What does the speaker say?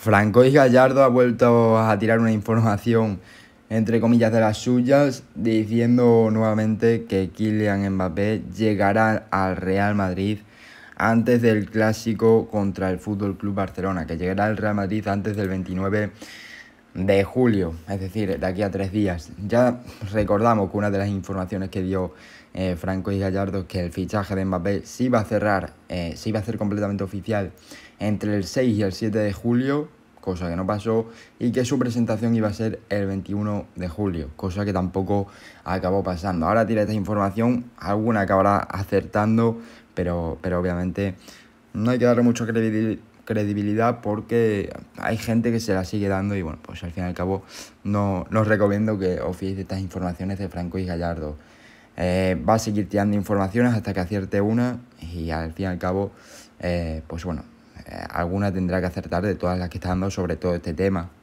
Franco y Gallardo ha vuelto a tirar una información entre comillas de las suyas, diciendo nuevamente que Kylian Mbappé llegará al Real Madrid antes del clásico contra el Fútbol Club Barcelona, que llegará al Real Madrid antes del 29 de julio, es decir, de aquí a tres días. Ya recordamos que una de las informaciones que dio eh, Franco y Gallardo que el fichaje de Mbappé sí iba a cerrar, eh, se iba a ser completamente oficial entre el 6 y el 7 de julio, cosa que no pasó, y que su presentación iba a ser el 21 de julio, cosa que tampoco acabó pasando. Ahora tira esta información, alguna acabará acertando, pero, pero obviamente no hay que darle mucho credibilidad credibilidad porque hay gente que se la sigue dando y bueno, pues al fin y al cabo no, os recomiendo que os fiéis de estas informaciones de Franco y Gallardo. Eh, va a seguir tirando informaciones hasta que acierte una y al fin y al cabo, eh, pues bueno, eh, alguna tendrá que acertar de todas las que está dando sobre todo este tema.